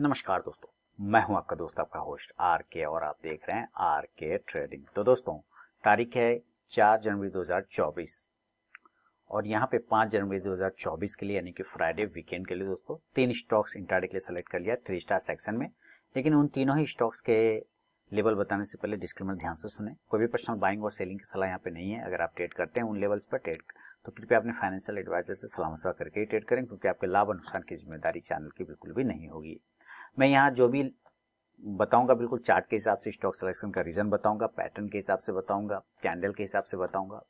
नमस्कार दोस्तों मैं हूं आपका दोस्त आपका होस्ट आर के और आप देख रहे हैं आर के ट्रेडिंग तो दोस्तों तारीख है चार जनवरी 2024 और यहाँ पे 5 जनवरी 2024 के लिए यानी कि फ्राइडे वीकेंड के लिए दोस्तों तीन स्टॉक्स इंटरडे के लिए सेलेक्ट कर लिया थ्री स्टार सेक्शन में लेकिन उन तीनों ही स्टॉक्स के लेवल बताने से पहले डिस्क्लेमर ध्यान से सुने कोई भी पर्सनल बाइंग और सेलिंग की सलाह यहाँ पे नहीं है अगर आप ट्रेड करते हैं उन लेवल्स पर ट्रेड तो कृपया अपने फाइनेंशियल एडवाइजर से सलाह मशवरा करके ही ट्रेड करें क्योंकि आपके लाभ और नुकसान की जिम्मेदारी चैनल की बिल्कुल भी नहीं होगी मैं यहाँ जो भी बताऊंगा बिल्कुल चार्ट के हिसाब से स्टॉक सिलेक्शन का रीजन बताऊंगा पैटर्न के हिसाब से बताऊंगा कैंडल के हिसाब से बताऊंगा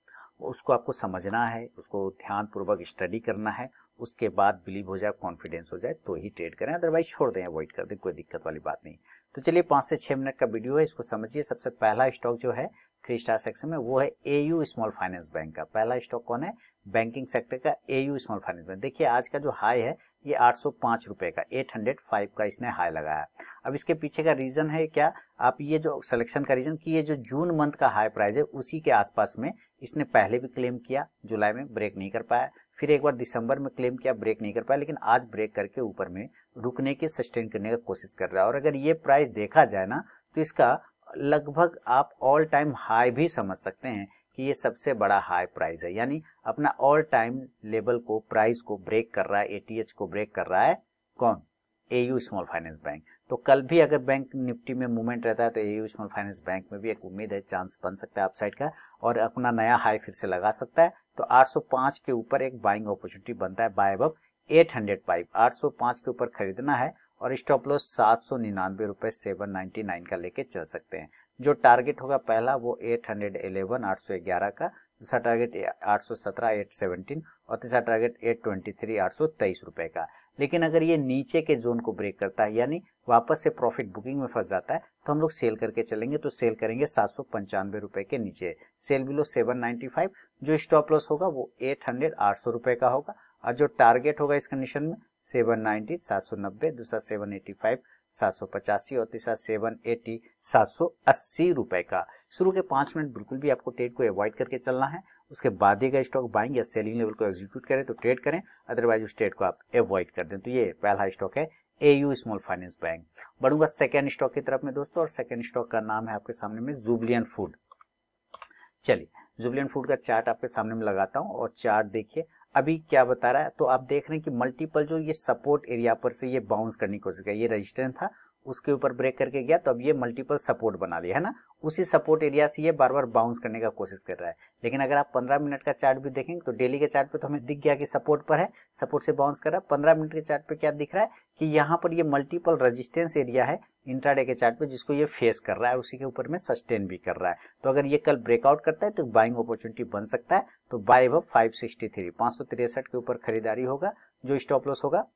उसको आपको समझना है उसको ध्यानपूर्वक स्टडी करना है उसके बाद बिलीव हो जाए कॉन्फिडेंस हो जाए तो ही ट्रेड करें अदरवाइज छोड़ दें अवॉइड कर दें कोई दिक्कत वाली बात नहीं तो चलिए पाँच से छः मिनट का वीडियो है इसको समझिए सबसे पहला स्टॉक जो है थ्री स्टार सेक्शन में वो है एयू स्मॉल फाइनेंस बैंक का पहला स्टॉक कौन है बैंकिंग सेक्टर का एयू स्मॉल फाइनेंस बैंक देखिए आज का जो हाई है ये आठ सौ पाँच रुपये का एट हंड्रेड फाइव का इसने हाई लगाया अब इसके पीछे का रीज़न है क्या आप ये जो सिलेक्शन का रीज़न कि ये जो जून मंथ का हाई प्राइस है उसी के आसपास में इसने पहले भी क्लेम किया जुलाई में ब्रेक नहीं कर पाया फिर एक बार दिसंबर में क्लेम किया ब्रेक नहीं कर पाया लेकिन आज ब्रेक करके ऊपर में रुकने के सस्टेन करने का कोशिश कर रहा है और अगर ये प्राइस देखा जाए ना तो इसका लगभग आप ऑल टाइम हाई भी समझ सकते हैं कि ये सबसे बड़ा हाई प्राइस है यानी अपना ऑल टाइम लेवल को प्राइस को ब्रेक कर रहा है एटीएच को ब्रेक कर रहा है कौन एयू स्मॉल फाइनेंस बैंक तो कल भी अगर बैंक निफ्टी में मूवमेंट रहता है तो एयू स्मॉल फाइनेंस बैंक में भी एक उम्मीद है चांस बन सकता है अपसाइड का और अपना नया हाई फिर से लगा सकता है तो 805 के ऊपर एक बाइंग अपॉर्चुनिटी बनता है बाय अब 800 पाइप 805 के ऊपर खरीदना है और स्टॉप लॉस सात सौ निन्यानवे रुपये सेवन नाइन्टी नाइन का लेके चल सकते हैं जो टारगेट होगा पहला वो एट हंड्रेड एलेवन आठ सौ ग्यारह का दूसरा टारगेट आठ सौ सत्रह एट सेवनटीन और तीसरा टारगेट एट ट्वेंटी थ्री आठ सौ तेईस रुपये का लेकिन अगर ये नीचे के जोन को ब्रेक करता है यानी वापस से प्रॉफिट बुकिंग में फंस जाता है तो हम लोग सेल करके चलेंगे तो सेल करेंगे सात सौ पंचानवे रुपए के नीचे sell below seven ninety five जो स्टॉप लॉस होगा वो एट हंड्रेड आठ सौ रुपए का होगा और जो टारगेट होगा इस कंडीशन में सेवन नाइन्टी सात सौ नब्बे दूसरा सेवन एटी फाइव सात सौ पचासी और तीसरा सेवन एटी सात सौ अस्सी रुपए का शुरू के पांच मिनट बिल्कुल भी आपको ट्रेड को अवॉइड करके चलना है उसके बाद ही का स्टॉक बाइंग या सेलिंग लेवल को एग्जीक्यूट करें तो ट्रेड करें अदरवाइज उस ट्रेड को आप अवॉइड कर दें तो ये पहला स्टॉक है एयू स्मॉल फाइनेंस बैंक बढ़ूंगा सेकेंड स्टॉक की तरफ में दोस्तों और सेकेंड स्टॉक का नाम है आपके सामने में जुबलियन फूड चलिए जुबलियन फूड का चार्ट आपके सामने में लगाता हूँ और चार्ट देखिए अभी क्या बता रहा है तो आप देख रहे हैं कि मल्टीपल जो ये सपोर्ट एरिया पर से ये बाउंस करने की कोशिश कर ये रजिस्टेंस था उसके ऊपर ब्रेक करके गया तो अब ये मल्टीपल सपोर्ट बना दिया है ना उसी सपोर्ट एरिया से ये बार बार बाउंस करने का कोशिश कर रहा है लेकिन अगर आप 15 मिनट का चार्ट भी देखेंगे तो डेली के चार्ट पे तो हमें दिख गया कि सपोर्ट पर है सपोर्ट से बाउंस कर रहा है पंद्रह मिनट के चार्ट पे क्या दिख रहा है कि यहाँ पर ये मल्टीपल रजिस्टेंस एरिया है इंट्राडे के चार्ट पे जिसको ये फेस कर रहा है उसी के ऊपर में सस्टेन भी कर रहा है तो अगर ये कल ब्रेकआउट करता है तो बाइंग अपॉर्चुनिटी बन सकता है तो बाय अब फाइव सिक्सटी थ्री के ऊपर खरीदारी होगा जो स्टॉप लॉस होगा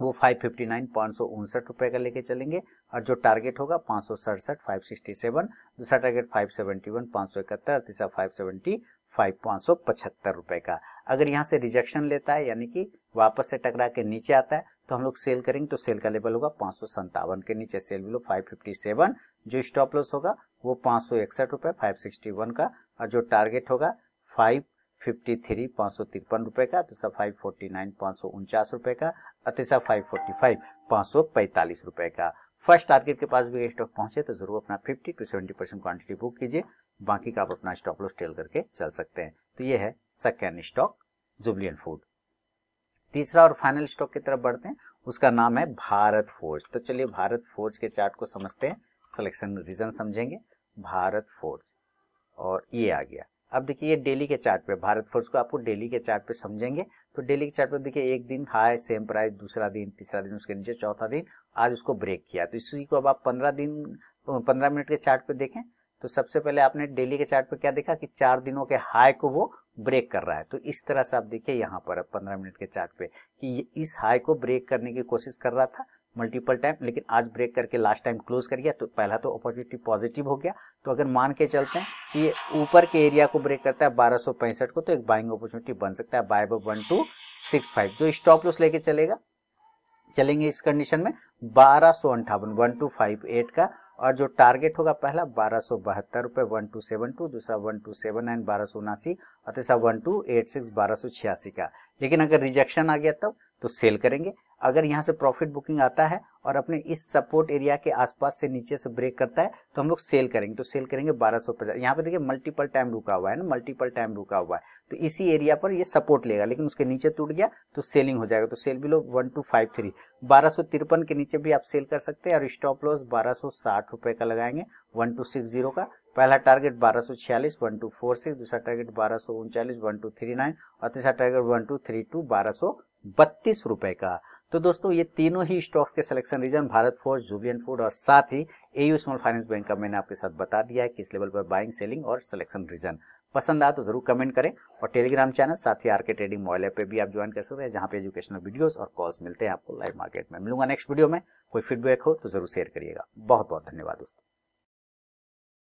वो फाइव फिफ्टी नाइन पाँच सौ उनसठ रुपये का लेके चलेंगे और जो टारगेट होगा पाँच सौ सड़सठ फाइव सिक्सटी सेवन दूसरा टारगेट फाइव सेवेंटी वन पाँच सौ इकहत्तर और तीसरा फाइव सेवेंटी फाइव पाँच सौ पचहत्तर रुपये का अगर यहाँ से रिजेक्शन लेता है यानी कि वापस से टकरा के नीचे आता है तो हम लोग सेल करेंगे तो सेल का लेवल होगा पाँच सौ के नीचे sell below five fifty seven जो स्टॉप लॉस होगा वो पाँच सौ इकसठ फाइव सिक्सटी वन का और जो टारगेट होगा फाइव फिफ्टी थ्री पाँच सौ तिरपन रुपये का दूसरा फाइव फोर्टी नाइन पाँच सौ उनचास रुपये का तीसरा फाइव फोर्टी फाइव पाँच सौ पैंतालीस रुपये का फर्स्ट टारगेट के पास भी स्टॉक पहुंचे तो जरूर अपना fifty to seventy percent quantity book कीजिए बाकी का आप अपना स्टॉक लॉस ट्रेल करके चल सकते हैं तो ये है सेकेंड स्टॉक जुबलियन फूड तीसरा और फाइनल स्टॉक की तरफ बढ़ते हैं उसका नाम है भारत फोर्ज तो चलिए भारत फोर्ज के चार्ट को समझते हैं सिलेक्शन रीजन समझेंगे भारत फोर्ज और ये आ गया अब देखिए ये डेली के चार्ट पे भारत फोर्स को आपको डेली के चार्ट पे समझेंगे तो डेली के चार्ट पे देखिए एक दिन हाई सेम प्राइस दूसरा दिन तीसरा दिन उसके नीचे चौथा दिन आज उसको ब्रेक किया तो इसी को अब आप पंद्रह दिन पंद्रह मिनट के चार्ट पे देखें तो सबसे पहले आपने डेली के चार्ट पे क्या देखा कि चार दिनों के हाई को वो ब्रेक कर रहा है तो इस तरह से आप देखिए यहाँ पर पंद्रह मिनट के चार्ट पे कि इस हाई को ब्रेक करने की कोशिश कर रहा था मल्टीपल टाइम लेकिन आज ब्रेक करके लास्ट टाइम क्लोज कर गया तो पहला तो अपॉर्चुनिटी पॉजिटिव हो गया तो अगर मान के चलते हैं कि ये ऊपर के एरिया को ब्रेक करता है बारह को तो एक बाइंग अपॉर्चुनिटी बन सकता है buy one two six five जो स्टॉप लॉस लेके चलेगा चलेंगे इस कंडीशन में बारह सौ अंठावन वन टू फाइव एट का और जो टारगेट होगा पहला बारह सौ बहत्तर रुपये वन टू सेवन टू दूसरा वन टू सेवन नाइन बारह सौ उनासी और तीसरा वन टू एट सिक्स बारह सौ छियासी का लेकिन अगर रिजेक्शन आ गया तब तो, तो सेल करेंगे अगर यहाँ से प्रॉफिट बुकिंग आता है और अपने इस सपोर्ट एरिया के आसपास से नीचे से ब्रेक करता है तो हम लोग सेल करेंगे तो सेल करेंगे 1250 सौ पचास यहाँ पे देखिए मल्टीपल टाइम रुका हुआ है ना मल्टीपल टाइम रुका हुआ है तो इसी एरिया पर ये सपोर्ट लेगा लेकिन उसके नीचे टूट गया तो सेलिंग हो जाएगा तो sell below one two five three बारह सौ तिरपन के नीचे भी आप सेल कर सकते हैं और स्टॉप लॉस बारह सौ साठ रुपये का लगाएंगे वन टू सिक्स जीरो का पहला टारगेट बारह सौ छियालीस वन टू फोर सिक्स दूसरा टारगेट बारह सौ उनचालीस वन टू थ्री नाइन और तीसरा target one two three two बारह सौ बत्तीस रुपये का तो दोस्तों ये तीनों ही स्टॉक्स के सिलेक्शन रीजन भारत फोर्स जुबियन फूड और साथ ही एयू स्मॉल फाइनेंस बैंक का मैंने आपके साथ बता दिया है किस लेवल पर बाइंग सेलिंग और सिलेक्शन रीजन पसंद आया तो जरूर कमेंट करें और टेलीग्राम चैनल साथ ही आरके ट्रेडिंग मोबाइल ऐप पर भी आप ज्वाइन कर सकते हैं जहाँ पे एजुकेशनल वीडियोज और कॉल्स मिलते हैं आपको लाइव मार्केट में मिलूंगा नेक्स्ट वीडियो में कोई फीडबैक हो तो जरूर शेयर करिएगा बहुत बहुत धन्यवाद दोस्तों